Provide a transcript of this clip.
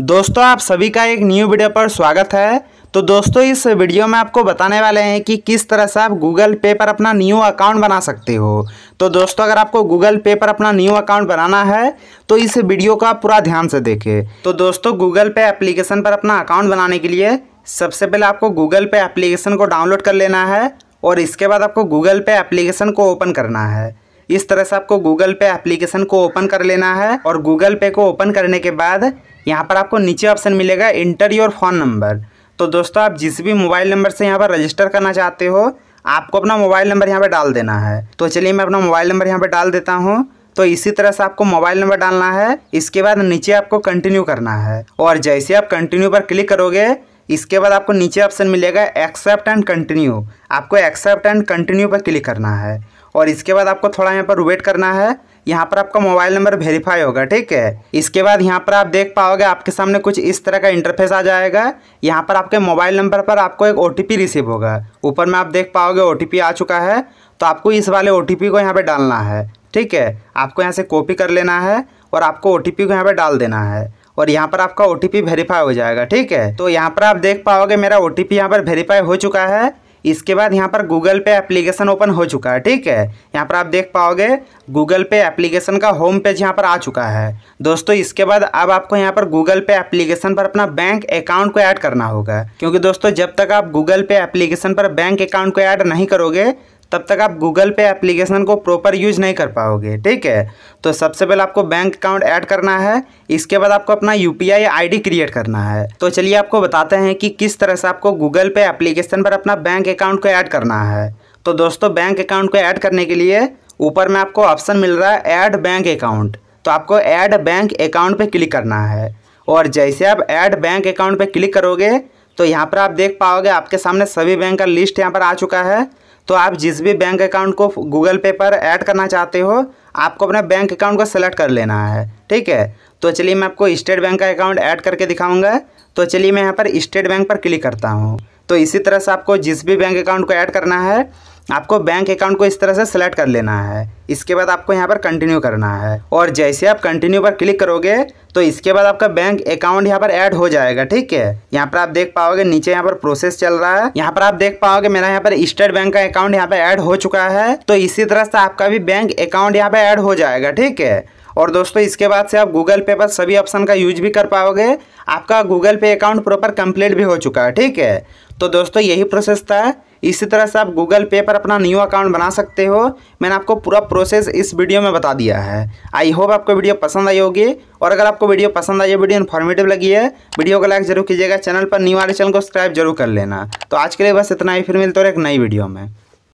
दोस्तों आप सभी का एक न्यू वीडियो पर स्वागत है तो दोस्तों इस वीडियो में आपको बताने वाले हैं कि किस तरह से आप गूगल पे पर अपना न्यू अकाउंट बना सकते हो तो दोस्तों अगर आपको गूगल पे पर अपना न्यू अकाउंट बनाना है तो इस वीडियो को आप पूरा ध्यान से देखें तो दोस्तों गूगल पे एप्लीकेशन पर अपना अकाउंट बनाने के लिए सबसे पहले आपको गूगल पे एप्लीकेशन को डाउनलोड कर लेना है और इसके बाद आपको गूगल पे एप्लीकेशन को ओपन करना है इस तरह से आपको गूगल पे एप्लीकेशन को ओपन कर लेना है और गूगल पे को ओपन करने के बाद यहाँ पर आपको नीचे ऑप्शन मिलेगा इंटर योर फोन नंबर तो दोस्तों आप जिस भी मोबाइल नंबर से यहाँ पर रजिस्टर करना चाहते हो आपको अपना मोबाइल नंबर यहाँ पर डाल देना है तो चलिए मैं अपना मोबाइल नंबर यहाँ पर डाल देता हूँ तो इसी तरह से आपको मोबाइल नंबर डालना है इसके बाद नीचे आपको कंटिन्यू करना है और जैसे आप कंटिन्यू पर क्लिक करोगे इसके बाद आपको नीचे ऑप्शन मिलेगा एक्सेप्ट एंड कंटिन्यू आपको एक्सेप्ट एंड कंटिन्यू पर क्लिक करना है और इसके बाद आपको थोड़ा यहाँ पर वेट करना है यहाँ पर आपका मोबाइल नंबर वेरीफाई होगा ठीक है इसके बाद यहाँ पर आप देख पाओगे आपके सामने कुछ इस तरह का इंटरफेस आ जाएगा यहाँ पर आपके मोबाइल नंबर पर आपको एक ओ रिसीव होगा ऊपर में आप देख पाओगे ओ आ चुका है तो आपको इस वाले ओ को यहाँ पर डालना है ठीक है आपको यहाँ से कॉपी कर लेना है और आपको ओ को यहाँ पर डाल देना है और यहाँ पर आपका ओ वेरीफाई हो जाएगा ठीक है तो यहाँ पर आप देख पाओगे मेरा ओ टी यहाँ पर वेरीफाई हो चुका है इसके बाद यहाँ पर गूगल पे एप्लीकेशन ओपन हो चुका है ठीक है यहाँ पर आप देख पाओगे गूगल पे एप्लीकेशन का होम पेज यहाँ पर आ चुका है दोस्तों इसके बाद अब आपको यहाँ पर गूगल पे एप्लीकेशन पर अपना बैंक अकाउंट को ऐड करना होगा क्योंकि दोस्तों जब तक आप गूगल पे एप्लीकेशन पर बैंक अकाउंट को ऐड नहीं करोगे तब तक आप गूगल पे एप्लीकेशन को प्रॉपर यूज नहीं कर पाओगे ठीक है तो सबसे पहले आपको बैंक अकाउंट ऐड करना है इसके बाद आपको अपना यू पी क्रिएट करना है तो चलिए आपको बताते हैं कि किस तरह से आपको गूगल पे एप्लीकेशन पर अपना बैंक अकाउंट को ऐड करना है तो दोस्तों बैंक अकाउंट को ऐड करने के लिए ऊपर में आपको ऑप्शन मिल रहा है ऐड बैंक अकाउंट तो आपको ऐड बैंक अकाउंट पे क्लिक करना है और जैसे आप ऐड बैंक अकाउंट पे क्लिक करोगे तो यहाँ पर आप देख पाओगे आपके सामने सभी बैंक का लिस्ट यहाँ पर आ चुका है तो आप जिस भी बैंक अकाउंट को गूगल पे पर ऐड करना चाहते हो आपको अपना बैंक अकाउंट को सेलेक्ट कर लेना है ठीक है तो चलिए मैं आपको स्टेट बैंक का अकाउंट ऐड करके दिखाऊंगा तो चलिए मैं यहाँ पर स्टेट बैंक पर क्लिक करता हूँ तो इसी तरह से आपको जिस भी बैंक अकाउंट को ऐड करना है आपको बैंक अकाउंट को इस तरह से सेलेक्ट कर लेना है इसके बाद आपको यहाँ पर कंटिन्यू करना है और जैसे आप कंटिन्यू पर क्लिक करोगे तो इसके बाद आपका बैंक अकाउंट यहाँ पर ऐड हो जाएगा ठीक है यहाँ पर आप देख पाओगे नीचे यहाँ पर प्रोसेस चल रहा है यहाँ पर आप देख पाओगे मेरा यहाँ पर स्टेट बैंक का अकाउंट यहाँ पर ऐड हो चुका है तो इसी तरह से आपका भी बैंक अकाउंट यहाँ पर ऐड हो जाएगा ठीक है और दोस्तों इसके बाद से आप गूगल पे पर सभी ऑप्शन का यूज भी कर पाओगे आपका गूगल पे अकाउंट प्रॉपर कंप्लीट भी हो चुका है ठीक है तो दोस्तों यही प्रोसेस था इसी तरह से आप गूगल पे पर अपना न्यू अकाउंट बना सकते हो मैंने आपको पूरा प्रोसेस इस वीडियो में बता दिया है आई होप आपको वीडियो पसंद आई होगी और अगर आपको वीडियो पसंद आई वीडियो इन्फॉर्मेटिव लगी है वीडियो को लाइक जरूर कीजिएगा चैनल पर न्यू आ चैनल को सब्सक्राइब जरूर कर लेना तो आज के लिए बस इतना ही फिर मिलते हो एक नई वीडियो में